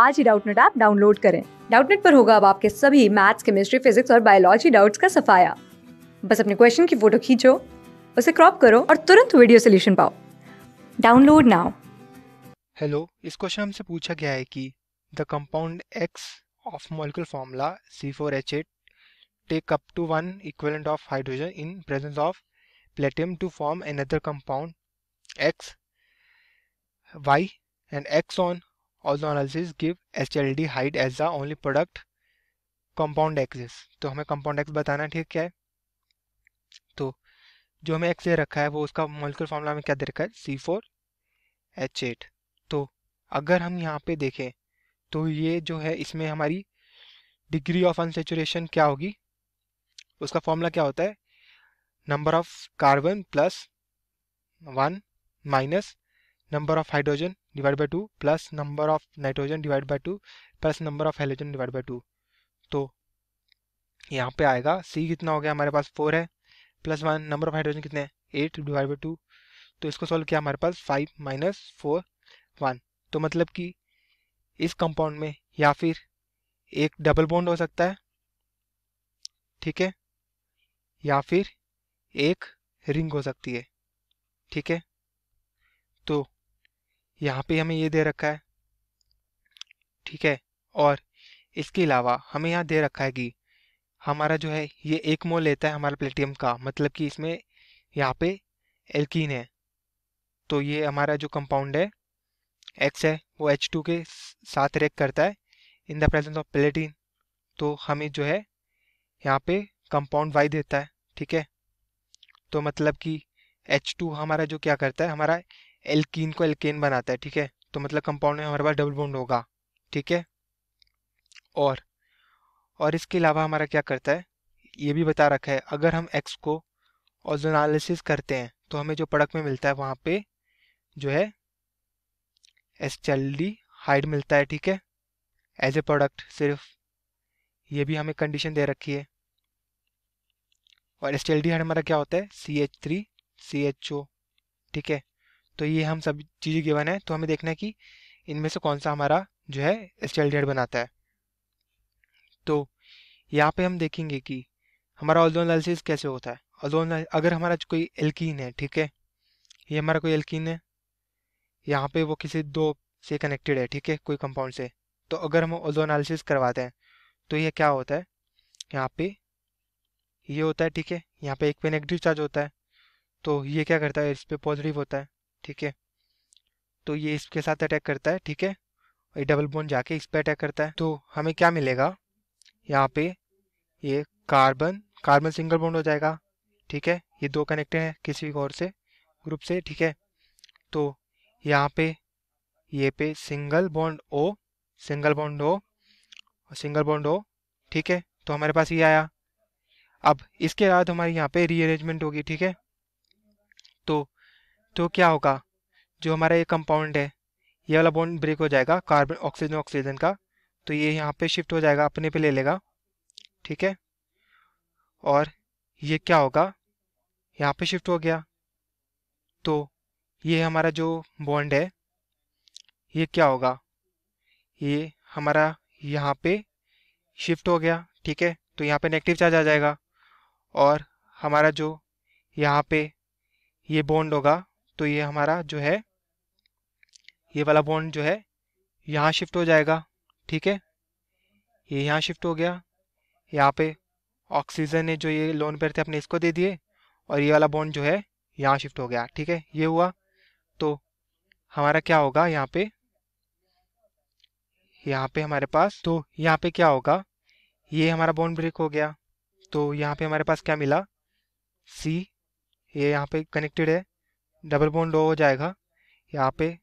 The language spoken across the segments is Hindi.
आज ही डाउटनेट ऐप डाउनलोड करें डाउटनेट पर होगा अब आपके सभी मैथ्स केमिस्ट्री फिजिक्स और बायोलॉजी डाउट्स का सफाया बस अपने क्वेश्चन की फोटो खींचो उसे क्रॉप करो और तुरंत वीडियो सोल्यूशन पाओ डाउनलोड नाउ हेलो इस क्वेश्चन हमसे पूछा गया है कि the compound X of molecular formula C four H eight take up to one equivalent of hydrogen in presence of platinum to form another compound X Y and X on ozonolysis give acetaldehyde as the only product compound X is तो हमें कंपाउंड एक्स बताना है ठीक क्या है तो जो हमें एक्स दे रखा है वो उसका मोलिकुलर फॉर्मूला में क्या दे रखा है सी फोर एच एट तो अगर हम यहाँ पे देखें तो ये जो है इसमें हमारी डिग्री ऑफ अनसेचुरेशन क्या होगी उसका फॉर्मूला क्या होता है number of carbon plus one minus number of hydrogen divide by two plus number of nitrogen divide by two plus number of halogen divide by two तो यहाँ पे आएगा सी कितना हो गया हमारे पास फोर है plus one number of hydrogen कितने हैं एट डिवाइड बाई टू तो इसको सॉल्व किया हमारे पास फाइव माइनस फोर वन तो मतलब कि इस कंपाउंड में या फिर एक डबल बॉन्ड हो सकता है ठीक है या फिर एक रिंग हो सकती है ठीक है तो यहाँ पे हमें ये दे रखा है ठीक है और इसके अलावा हमें यहाँ दे रखा है कि हमारा जो है ये एक मोल लेता है हमारा प्लेटियम का मतलब कि इसमें यहाँ पे एल्कीन है तो ये हमारा जो कंपाउंड है एक्स है वो एच टू के साथ रेक करता है in the presence of platinum तो हमें जो है यहाँ पे कंपाउंड वाई देता है ठीक है तो मतलब कि एच टू हमारा जो क्या करता है हमारा एल्कीन को एल्केन बनाता है ठीक है तो मतलब कंपाउंड में हमारे पास डबल बॉन्ड होगा ठीक है और और इसके अलावा हमारा क्या करता है ये भी बता रखा है अगर हम एक्स को ऑजोनालिसिस करते हैं तो हमें जो प्रोडक्ट में मिलता है वहाँ पे जो है एस डी हाइड मिलता है ठीक है एज ए प्रोडक्ट सिर्फ ये भी हमें कंडीशन दे रखी है और acetaldehyde हमारा क्या होता है C H three C H O ठीक है तो ये हम सब चीज़ें गिवन है तो हमें देखना है कि इनमें से कौन सा हमारा जो है स्टैंडर्ड बनाता है तो यहाँ पे हम देखेंगे कि हमारा ओजोन एनालिसिस कैसे होता है ओजोन अगर हमारा कोई एल्कीन है ठीक है ये हमारा कोई एल्कीन है यहाँ पे वो किसी दो से कनेक्टेड है ठीक है कोई कंपाउंड से तो अगर हम ओजोन एनालिसिस करवाते हैं तो ये क्या होता है यहाँ पे ये होता है ठीक है यहाँ पे एक पे नेगेटिव चार्ज होता है तो ये क्या करता है इस पर पॉजिटिव होता है ठीक है तो ये इसके साथ अटैक करता है ठीक है ये डबल बोन जाके इस पर अटैक करता है तो हमें क्या मिलेगा यहाँ पे ये कार्बन कार्बन सिंगल बोन हो जाएगा ठीक है ये दो कनेक्टेड है किसी भी और से ग्रुप से ठीक है तो यहाँ पे ये पे single bond O single bond O single bond O ठीक है तो हमारे पास ये आया अब इसके बाद हमारे यहाँ पे रीअरेंजमेंट होगी ठीक है तो तो क्या होगा जो हमारा ये कंपाउंड है ये वाला बॉन्ड ब्रेक हो जाएगा कार्बन ऑक्सीजन ऑक्सीजन का तो ये यहाँ पे शिफ्ट हो जाएगा अपने पे ले लेगा ठीक है और ये क्या होगा यहाँ पे शिफ्ट हो गया तो ये हमारा जो बॉन्ड है ये क्या होगा ये हमारा यहाँ पे शिफ्ट हो गया ठीक है तो यहाँ पे नेगेटिव चार्ज आ जाएगा और हमारा जो यहाँ पे ये बॉन्ड होगा तो ये हमारा जो है ये वाला बॉन्ड जो है यहाँ शिफ्ट हो जाएगा ठीक है ये यहाँ शिफ्ट हो गया यहाँ पे ऑक्सीजन ने जो ये लोन पर थे अपने इसको दे दिए और ये वाला बॉन्ड जो है यहाँ शिफ्ट हो गया ठीक है ये हुआ तो हमारा क्या होगा यहाँ पे यहाँ पे हमारे पास तो यहाँ पे क्या होगा ये हमारा बॉन्ड ब्रेक हो गया तो यहाँ पे हमारे पास क्या मिला सी ये यहाँ पे कनेक्टेड है डबल बोन डो हो जाएगा यहाँ पे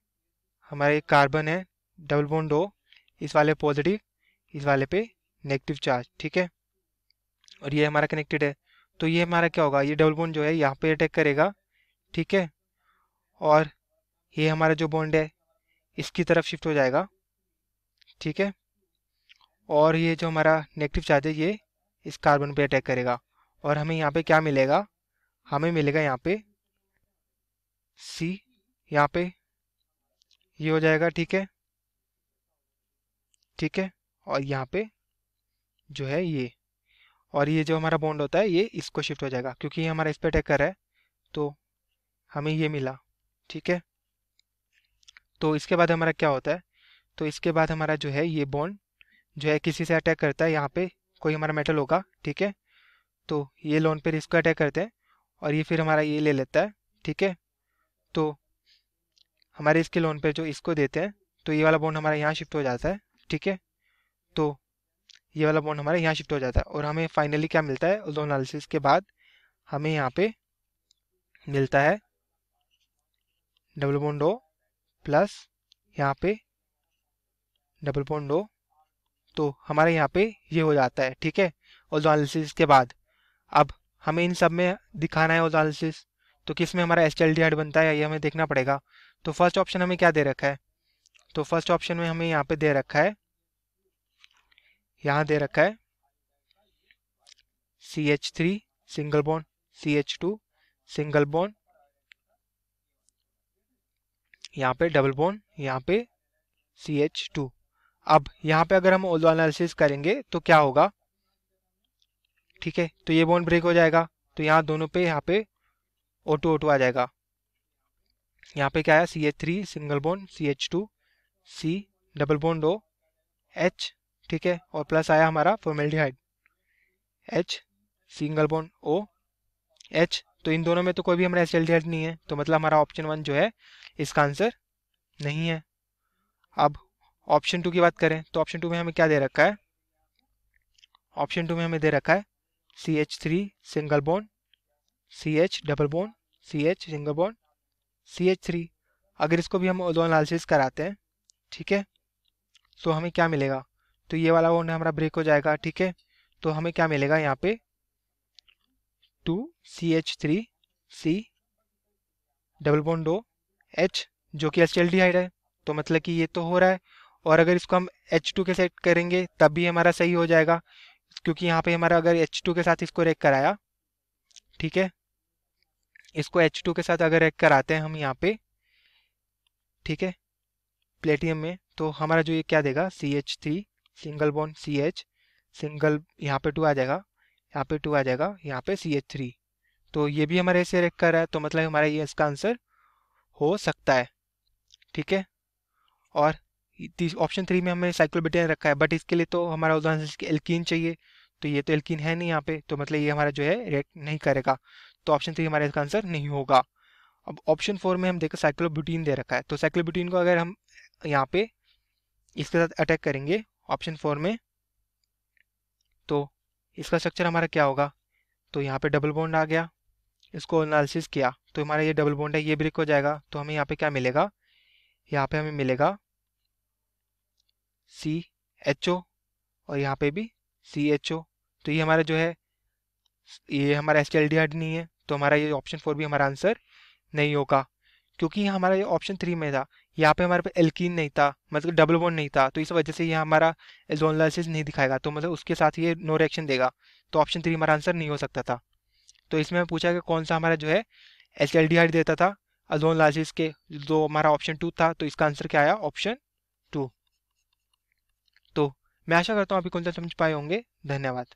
हमारा एक कार्बन है डबल बोन डो इस वाले पॉजिटिव इस वाले पे नेगेटिव चार्ज ठीक है और ये हमारा कनेक्टेड है तो ये हमारा क्या होगा ये डबल बोन जो है यहाँ पे अटैक करेगा ठीक है और ये हमारा जो बॉन्ड है इसकी तरफ शिफ्ट हो जाएगा ठीक है और ये जो हमारा नेगेटिव चार्ज है ये इस कार्बन पे अटैक करेगा और हमें यहाँ पे क्या मिलेगा हमें मिलेगा यहाँ पे सी यहाँ पे ये हो जाएगा ठीक है ठीक है और यहाँ पे जो है ये और ये जो हमारा बॉन्ड होता है ये इसको शिफ्ट हो जाएगा क्योंकि ये हमारा इस पर अटैक कर रहा है तो हमें ये मिला ठीक है तो इसके बाद हमारा क्या होता है तो इसके बाद हमारा जो है ये बॉन्ड जो है किसी से अटैक करता है यहाँ पे कोई हमारा मेटल होगा ठीक है तो ये लोन पर इसको अटैक करते हैं और ये फिर हमारा ये ले लेता है ठीक है तो हमारे इसके लोन पे जो इसको देते हैं तो ये वाला बॉन्ड हमारा यहाँ शिफ्ट हो जाता है ठीक है तो ये वाला बॉन्ड हमारा यहाँ शिफ्ट हो जाता है और हमें फाइनली क्या मिलता है लोन एनालिसिस के बाद हमें यहाँ पे मिलता है डबल बॉन्ड ओ प्लस यहाँ पे डबल बॉन्ड ओ तो हमारे यहाँ पे ये हो जाता है ठीक है एनालिसिस के बाद अब हमें इन सब में दिखाना है एनालिसिस तो किस में हमारा एस बनता है ये हमें देखना पड़ेगा तो फर्स्ट ऑप्शन हमें क्या दे रखा है तो फर्स्ट ऑप्शन में हमें यहाँ पे दे रखा है यहाँ दे रखा है C H three single bond C H two single bond यहाँ पे डबल बोन यहाँ पे सी एच टू अब यहाँ पे अगर हम ओल्डो एनालिसिस करेंगे तो क्या होगा ठीक है तो ये बोन ब्रेक हो जाएगा तो यहाँ दोनों पे यहाँ पे ओ टू ओ टू आ जाएगा यहाँ पे क्या है C H three single bond C H two C double bond O H ठीक है और प्लस आया हमारा formaldehyde H single bond O H तो इन दोनों में तो कोई भी हमारा एस नहीं है तो मतलब हमारा ऑप्शन वन जो है इसका आंसर नहीं है अब ऑप्शन टू की बात करें तो ऑप्शन टू में हमें क्या दे रखा है ऑप्शन टू में हमें दे रखा है C H three single bond C H double bond C H single bond C H three अगर इसको भी हम ओजोनालिसिस कराते हैं ठीक है तो हमें क्या मिलेगा तो ये वाला बॉन्ड हमारा ब्रेक हो जाएगा ठीक है तो हमें क्या मिलेगा यहाँ पे two C H three C double bond O H जो कि एच हाइड है तो मतलब कि ये तो हो रहा है और अगर इसको हम एच टू के सेट करेंगे तब भी हमारा सही हो जाएगा क्योंकि यहाँ पे हमारा अगर एच टू के साथ इसको रेक कराया ठीक है इसको H2 के साथ अगर एक कराते हैं हम यहाँ पे ठीक है प्लेटियम में तो हमारा जो ये क्या देगा C H three single bond C H single यहाँ पे टू आ जाएगा यहाँ पे टू आ जाएगा यहाँ पे सी एच थ्री तो ये भी हमारे ऐसे रेक कर रहा है तो मतलब हमारा ये इसका आंसर हो सकता है ठीक है और ऑप्शन थ्री में हमें साइक्लोबिटेन रखा है बट इसके लिए तो हमारा उदाहरण एल्किन चाहिए तो ये तो एल्किन है नहीं यहाँ पे तो मतलब ये हमारा जो है रिएक्ट नहीं करेगा तो ऑप्शन थ्री हमारा इसका आंसर नहीं होगा अब ऑप्शन फोर में हम देखें साइक्लोब्यूटीन दे रखा है तो साइक्लोब्यूटीन को अगर हम यहाँ पे इसके साथ अटैक करेंगे ऑप्शन फोर में तो इसका स्ट्रक्चर हमारा क्या होगा तो यहाँ पे डबल बॉन्ड आ गया इसको एनालिसिस किया तो हमारा ये डबल बॉन्ड है ये ब्रेक हो जाएगा तो हमें यहाँ पे क्या मिलेगा यहाँ पे हमें मिलेगा सी एच ओ और यहाँ पे भी सी एच ओ तो ये हमारा जो है ये हमारा एस नहीं है तो हमारा ये ऑप्शन फोर भी हमारा आंसर नहीं होगा क्योंकि हमारा ये ऑप्शन थ्री में था यहाँ पे हमारे पे एल्किन नहीं था मतलब डबल बॉन्ड नहीं था तो इस वजह से ये हमारा एजोनलाइसिस नहीं दिखाएगा तो मतलब उसके साथ ये नो रिएक्शन देगा तो ऑप्शन थ्री हमारा आंसर नहीं हो सकता था तो इसमें पूछा कि कौन सा हमारा जो है एच देता था एजोन लाजिस के जो हमारा ऑप्शन टू था तो इसका आंसर क्या आया ऑप्शन टू तो मैं आशा करता हूँ अभी कौन सा समझ पाए होंगे धन्यवाद